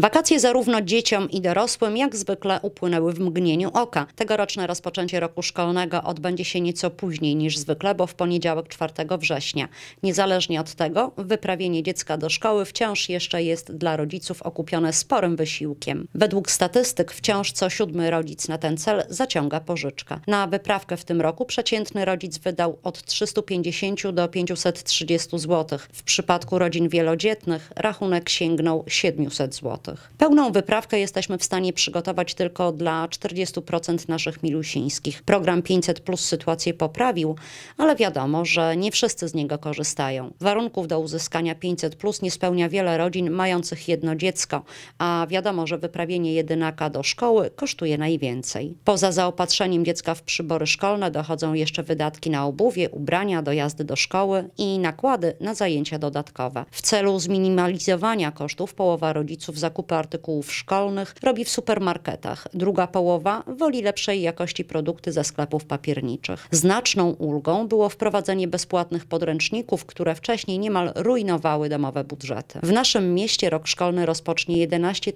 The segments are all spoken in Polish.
Wakacje zarówno dzieciom i dorosłym jak zwykle upłynęły w mgnieniu oka. Tegoroczne rozpoczęcie roku szkolnego odbędzie się nieco później niż zwykle, bo w poniedziałek 4 września. Niezależnie od tego, wyprawienie dziecka do szkoły wciąż jeszcze jest dla rodziców okupione sporym wysiłkiem. Według statystyk wciąż co siódmy rodzic na ten cel zaciąga pożyczkę. Na wyprawkę w tym roku przeciętny rodzic wydał od 350 do 530 zł. W przypadku rodzin wielodzietnych rachunek sięgnął 700 zł. Pełną wyprawkę jesteśmy w stanie przygotować tylko dla 40% naszych milusińskich. Program 500 plus sytuację poprawił, ale wiadomo, że nie wszyscy z niego korzystają. Warunków do uzyskania 500 plus nie spełnia wiele rodzin mających jedno dziecko, a wiadomo, że wyprawienie jedynaka do szkoły kosztuje najwięcej. Poza zaopatrzeniem dziecka w przybory szkolne dochodzą jeszcze wydatki na obuwie, ubrania, dojazdy do szkoły i nakłady na zajęcia dodatkowe. W celu zminimalizowania kosztów połowa rodziców zakupuje zakupy artykułów szkolnych robi w supermarketach. Druga połowa woli lepszej jakości produkty ze sklepów papierniczych. Znaczną ulgą było wprowadzenie bezpłatnych podręczników, które wcześniej niemal rujnowały domowe budżety. W naszym mieście rok szkolny rozpocznie 11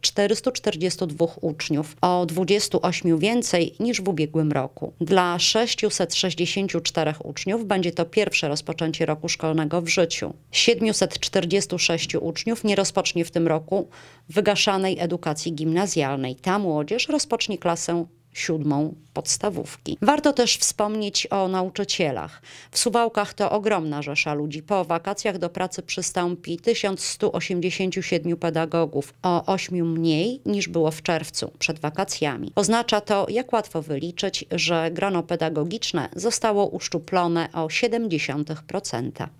442 uczniów, o 28 więcej niż w ubiegłym roku. Dla 664 uczniów będzie to pierwsze rozpoczęcie roku szkolnego w życiu. 746 uczniów nie rozpocznie w tym roku roku wygaszanej edukacji gimnazjalnej. Ta młodzież rozpocznie klasę siódmą podstawówki. Warto też wspomnieć o nauczycielach. W Suwałkach to ogromna rzesza ludzi. Po wakacjach do pracy przystąpi 1187 pedagogów, o 8 mniej niż było w czerwcu przed wakacjami. Oznacza to, jak łatwo wyliczyć, że grono pedagogiczne zostało uszczuplone o 70%.